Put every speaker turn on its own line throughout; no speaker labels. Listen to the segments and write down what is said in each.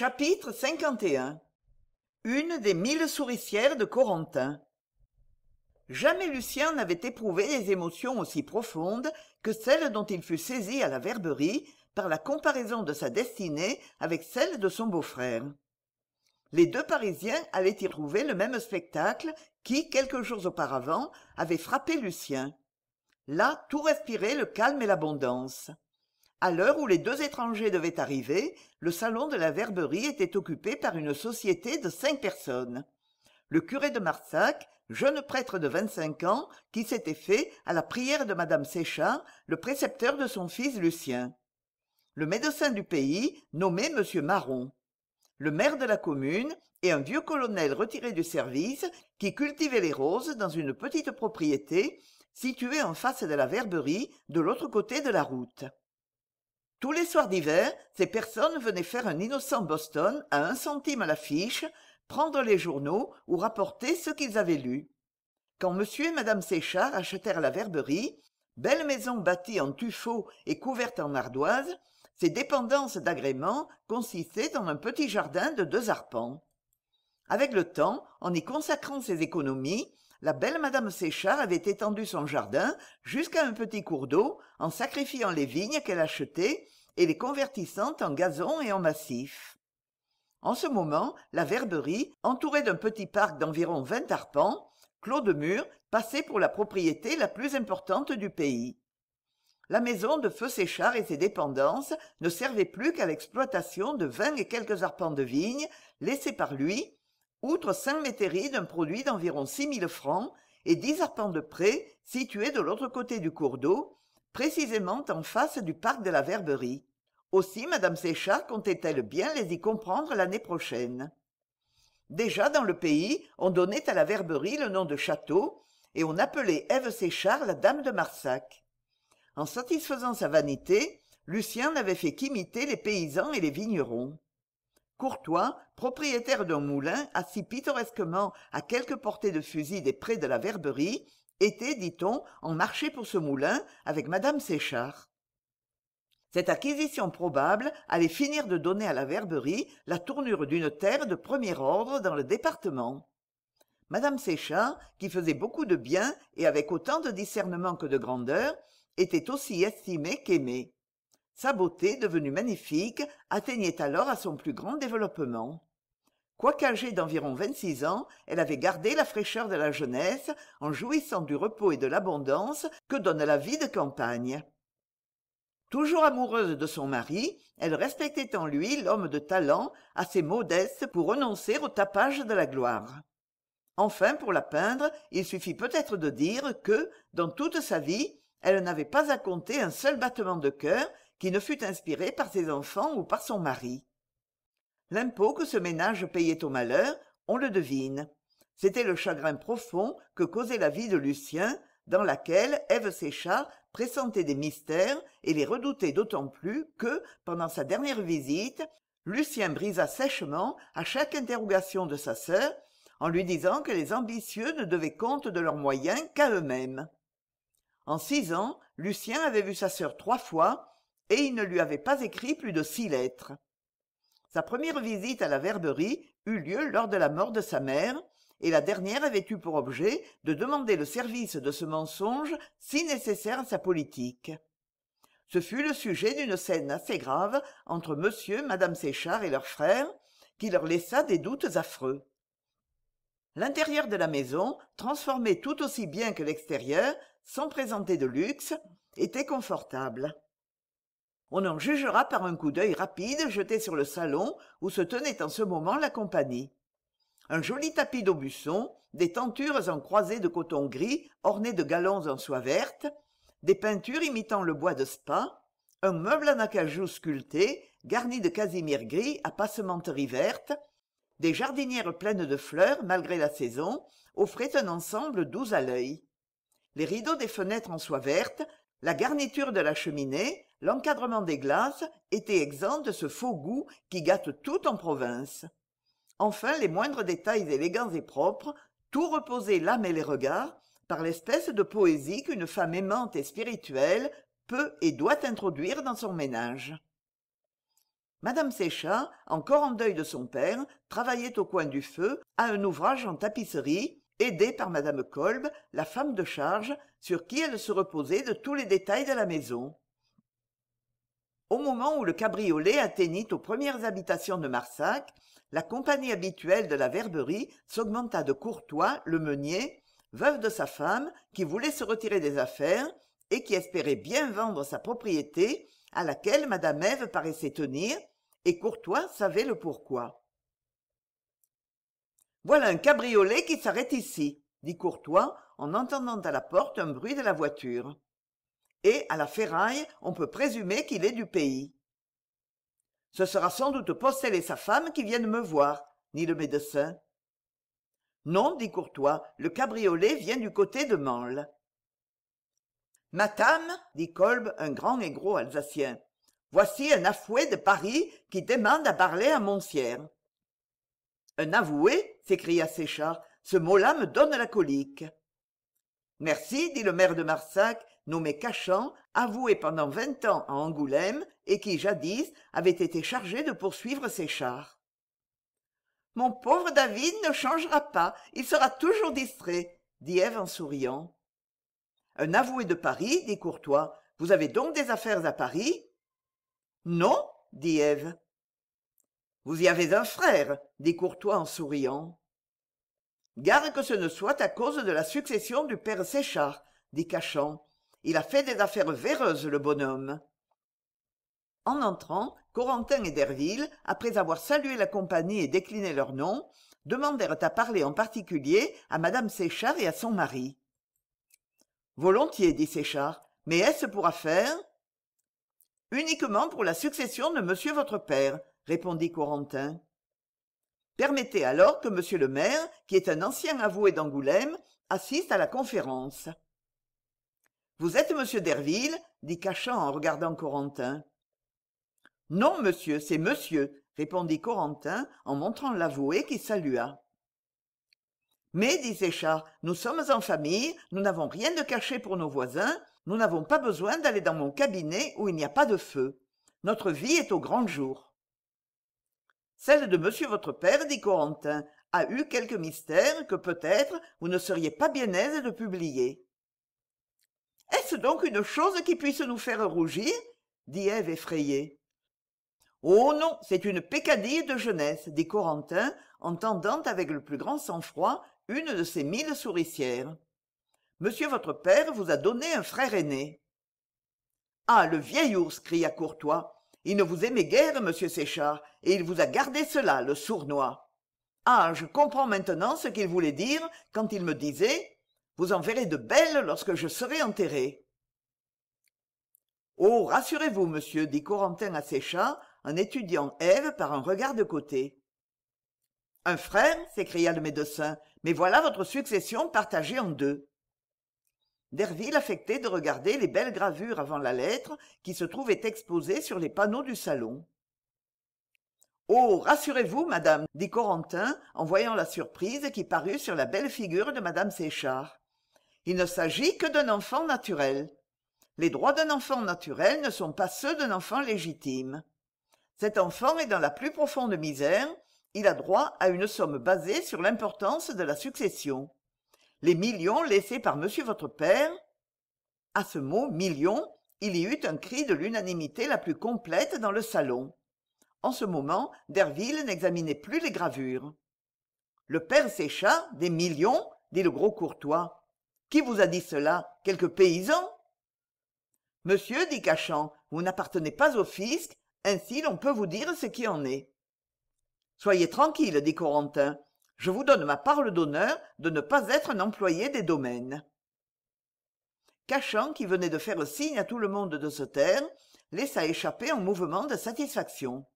chapitre 51 une des mille souricières de corentin jamais lucien n'avait éprouvé des émotions aussi profondes que celles dont il fut saisi à la verberie par la comparaison de sa destinée avec celle de son beau-frère les deux parisiens allaient y trouver le même spectacle qui quelques jours auparavant avait frappé lucien là tout respirait le calme et l'abondance à l'heure où les deux étrangers devaient arriver le salon de la verberie était occupé par une société de cinq personnes le curé de marsac jeune prêtre de vingt-cinq ans qui s'était fait à la prière de Madame séchard le précepteur de son fils lucien le médecin du pays nommé Monsieur Marron. le maire de la commune et un vieux colonel retiré du service qui cultivait les roses dans une petite propriété située en face de la verberie de l'autre côté de la route tous les soirs d'hiver ces personnes venaient faire un innocent boston à un centime à l'affiche, prendre les journaux ou rapporter ce qu'ils avaient lu quand m et mme séchard achetèrent la verberie belle maison bâtie en tuffeau et couverte en ardoise, ses dépendances d'agrément consistaient en un petit jardin de deux arpents avec le temps en y consacrant ses économies la belle Madame séchard avait étendu son jardin jusqu'à un petit cours d'eau en sacrifiant les vignes qu'elle achetait et les convertissant en gazon et en massif. en ce moment la verberie entourée d'un petit parc d'environ vingt arpents clos de mur passait pour la propriété la plus importante du pays la maison de feu séchard et ses dépendances ne servaient plus qu'à l'exploitation de vingt et quelques arpents de vignes laissés par lui outre cinq métairies d'un produit d'environ six mille francs et dix arpents de prés situés de l'autre côté du cours d'eau précisément en face du parc de la verberie aussi Madame séchard comptait elle bien les y comprendre l'année prochaine déjà dans le pays on donnait à la verberie le nom de château et on appelait ève séchard la dame de marsac en satisfaisant sa vanité lucien n'avait fait qu'imiter les paysans et les vignerons courtois propriétaire d'un moulin assis pittoresquement à quelques portées de fusil des prés de la verberie était dit-on en marché pour ce moulin avec Madame séchard cette acquisition probable allait finir de donner à la verberie la tournure d'une terre de premier ordre dans le département Madame séchard qui faisait beaucoup de bien et avec autant de discernement que de grandeur était aussi estimée qu'aimée sa beauté devenue magnifique atteignait alors à son plus grand développement quoique d'environ vingt-six ans elle avait gardé la fraîcheur de la jeunesse en jouissant du repos et de l'abondance que donne la vie de campagne toujours amoureuse de son mari elle respectait en lui l'homme de talent assez modeste pour renoncer au tapage de la gloire enfin pour la peindre il suffit peut-être de dire que dans toute sa vie elle n'avait pas à compter un seul battement de cœur qui ne fut inspiré par ses enfants ou par son mari l'impôt que ce ménage payait au malheur on le devine c'était le chagrin profond que causait la vie de lucien dans laquelle ève séchard pressentait des mystères et les redoutait d'autant plus que pendant sa dernière visite lucien brisa sèchement à chaque interrogation de sa sœur en lui disant que les ambitieux ne devaient compte de leurs moyens qu'à eux-mêmes en six ans lucien avait vu sa sœur trois fois et il ne lui avait pas écrit plus de six lettres sa première visite à la verberie eut lieu lors de la mort de sa mère et la dernière avait eu pour objet de demander le service de ce mensonge si nécessaire à sa politique ce fut le sujet d'une scène assez grave entre m mme séchard et leur frère qui leur laissa des doutes affreux l'intérieur de la maison transformé tout aussi bien que l'extérieur sans présenter de luxe était confortable on en jugera par un coup d'œil rapide jeté sur le salon où se tenait en ce moment la compagnie un joli tapis d'aubusson des tentures en croisées de coton gris ornées de galons en soie verte des peintures imitant le bois de spa un meuble en acajou sculpté garni de casimir gris à passementerie verte des jardinières pleines de fleurs malgré la saison offraient un ensemble doux à l'œil les rideaux des fenêtres en soie verte la garniture de la cheminée l'encadrement des glaces était exempt de ce faux goût qui gâte tout en province enfin les moindres détails élégants et propres tout reposait l'âme et les regards par l'espèce de poésie qu'une femme aimante et spirituelle peut et doit introduire dans son ménage Madame séchard encore en deuil de son père travaillait au coin du feu à un ouvrage en tapisserie aidée par Madame kolb la femme de charge sur qui elle se reposait de tous les détails de la maison au moment où le cabriolet atteignit aux premières habitations de marsac la compagnie habituelle de la verberie s'augmenta de courtois le meunier veuve de sa femme qui voulait se retirer des affaires et qui espérait bien vendre sa propriété à laquelle madame ève paraissait tenir et courtois savait le pourquoi voilà un cabriolet qui s'arrête ici dit courtois en entendant à la porte un bruit de la voiture et à la ferraille on peut présumer qu'il est du pays ce sera sans doute postel et sa femme qui viennent me voir dit le médecin non dit courtois le cabriolet vient du côté de mansle madame dit kolb un grand et gros alsacien voici un affoué de paris qui demande à parler à moncière un avoué s'écria séchard ce mot-là me donne la colique merci dit le maire de marsac nommé cachan avoué pendant vingt ans à angoulême et qui jadis avait été chargé de poursuivre séchard mon pauvre david ne changera pas il sera toujours distrait dit ève en souriant un avoué de paris dit courtois vous avez donc des affaires à paris non dit ève vous y avez un frère dit courtois en souriant Garde que ce ne soit à cause de la succession du père séchard dit cachan il a fait des affaires véreuses le bonhomme en entrant corentin et derville après avoir salué la compagnie et décliné leur nom, demandèrent à parler en particulier à Madame séchard et à son mari volontiers dit séchard mais est-ce pour affaire ?»« uniquement pour la succession de monsieur votre père répondit corentin permettez alors que monsieur le maire qui est un ancien avoué d'angoulême assiste à la conférence vous êtes Monsieur derville dit cachan en regardant corentin non monsieur c'est monsieur répondit corentin en montrant l'avoué qui salua mais dit séchard nous sommes en famille nous n'avons rien de caché pour nos voisins nous n'avons pas besoin d'aller dans mon cabinet où il n'y a pas de feu notre vie est au grand jour celle de monsieur votre père dit corentin a eu quelques mystères que peut-être vous ne seriez pas bien aise de publier est-ce donc une chose qui puisse nous faire rougir dit ève effrayée oh non c'est une pécadille de jeunesse dit corentin en tendant avec le plus grand sang-froid une de ses mille souricières monsieur votre père vous a donné un frère aîné ah le vieil ours cria courtois il ne vous aimait guère monsieur séchard et il vous a gardé cela le sournois ah je comprends maintenant ce qu'il voulait dire quand il me disait vous en verrez de belles lorsque je serai enterré oh rassurez-vous monsieur dit corentin à ses en étudiant ève par un regard de côté un frère s'écria le médecin mais voilà votre succession partagée en deux derville affectait de regarder les belles gravures avant la lettre qui se trouvaient exposées sur les panneaux du salon oh rassurez-vous madame dit corentin en voyant la surprise qui parut sur la belle figure de madame séchard il ne s'agit que d'un enfant naturel les droits d'un enfant naturel ne sont pas ceux d'un enfant légitime cet enfant est dans la plus profonde misère il a droit à une somme basée sur l'importance de la succession les millions laissés par monsieur votre père à ce mot millions il y eut un cri de l'unanimité la plus complète dans le salon en ce moment derville n'examinait plus les gravures le père s'écha des millions dit le gros courtois qui vous a dit cela Quelques paysans ?»« monsieur dit cachan vous n'appartenez pas au fisc ainsi l'on peut vous dire ce qui en est soyez tranquille dit corentin je vous donne ma parole d'honneur de ne pas être un employé des domaines cachan qui venait de faire signe à tout le monde de se taire laissa échapper un mouvement de satisfaction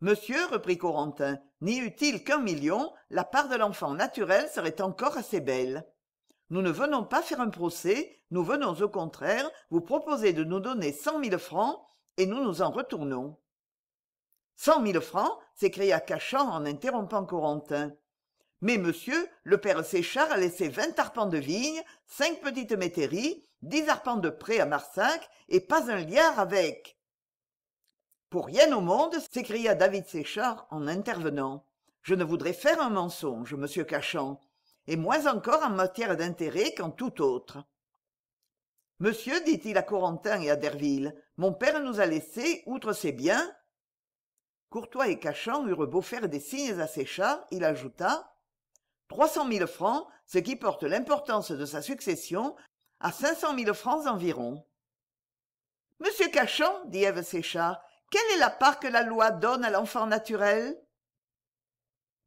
monsieur reprit corentin n'y eût-il qu'un million la part de l'enfant naturel serait encore assez belle nous ne venons pas faire un procès nous venons au contraire vous proposer de nous donner cent mille francs et nous nous en retournons cent mille francs s'écria cachan en interrompant corentin mais monsieur le père séchard a laissé vingt arpents de vigne, cinq petites métairies dix arpents de prés à marsac et pas un liard avec pour rien au monde s'écria david séchard en intervenant je ne voudrais faire un mensonge monsieur cachan et moins encore en matière d'intérêt qu'en tout autre monsieur dit-il à corentin et à derville mon père nous a laissé outre ses biens courtois et cachan eurent beau faire des signes à Séchard, il ajouta trois cent mille francs ce qui porte l'importance de sa succession à cinq cent mille francs environ monsieur cachan dit ève séchard quelle est la part que la loi donne à l'enfant naturel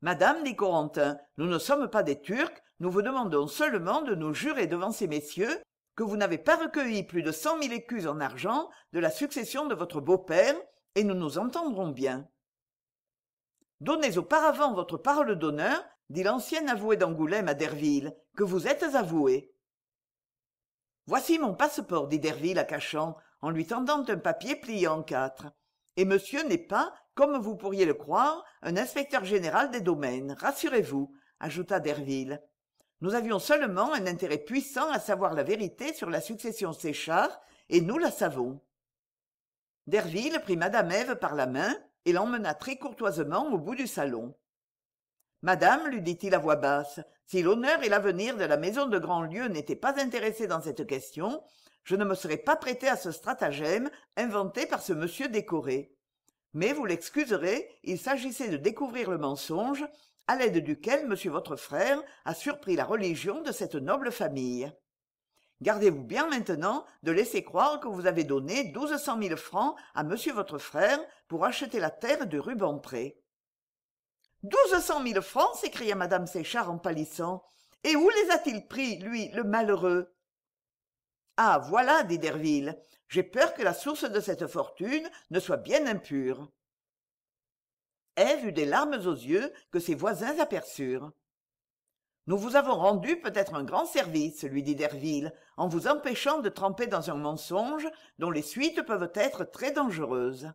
madame dit corentin nous ne sommes pas des turcs nous vous demandons seulement de nous jurer devant ces messieurs que vous n'avez pas recueilli plus de cent mille écus en argent de la succession de votre beau-père et nous nous entendrons bien donnez auparavant votre parole d'honneur dit l'ancien avoué d'angoulême à derville que vous êtes avoué voici mon passeport dit derville à cachan en lui tendant un papier plié en quatre et monsieur n'est pas comme vous pourriez le croire un inspecteur général des domaines rassurez-vous ajouta derville nous avions seulement un intérêt puissant à savoir la vérité sur la succession séchard et nous la savons derville prit Madame ève par la main et l'emmena très courtoisement au bout du salon madame lui dit-il à voix basse si l'honneur et l'avenir de la maison de grandlieu n'étaient pas intéressés dans cette question je ne me serais pas prêté à ce stratagème inventé par ce monsieur décoré mais vous l'excuserez il s'agissait de découvrir le mensonge à l'aide duquel monsieur votre frère a surpris la religion de cette noble famille gardez-vous bien maintenant de laisser croire que vous avez donné douze cent mille francs à monsieur votre frère pour acheter la terre de rubempré douze cent mille francs s'écria Madame séchard en pâlissant et où les a-t-il pris lui le malheureux ah voilà dit derville j'ai peur que la source de cette fortune ne soit bien impure ève eut des larmes aux yeux que ses voisins aperçurent nous vous avons rendu peut-être un grand service lui dit derville en vous empêchant de tremper dans un mensonge dont les suites peuvent être très dangereuses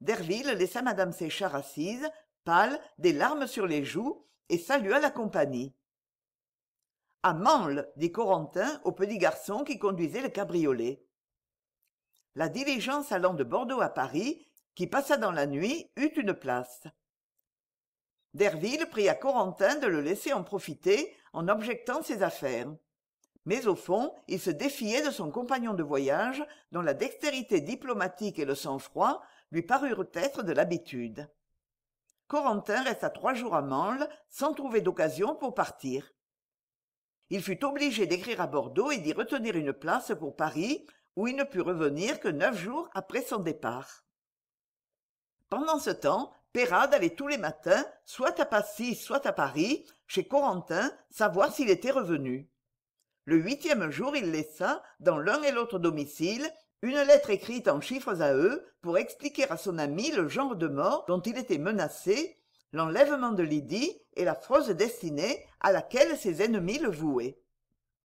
derville laissa Madame séchard assise des larmes sur les joues et salua la compagnie À mansle dit corentin au petit garçon qui conduisait le cabriolet la diligence allant de bordeaux à paris qui passa dans la nuit eut une place derville pria corentin de le laisser en profiter en objectant ses affaires mais au fond il se défiait de son compagnon de voyage dont la dextérité diplomatique et le sang-froid lui parurent être de l'habitude corentin resta trois jours à mansle sans trouver d'occasion pour partir il fut obligé d'écrire à bordeaux et d'y retenir une place pour paris où il ne put revenir que neuf jours après son départ pendant ce temps Peyrade allait tous les matins soit à passy soit à paris chez corentin savoir s'il était revenu le huitième jour il laissa dans l'un et l'autre domicile une lettre écrite en chiffres à eux pour expliquer à son ami le genre de mort dont il était menacé l'enlèvement de lydie et la l'affreuse destinée à laquelle ses ennemis le vouaient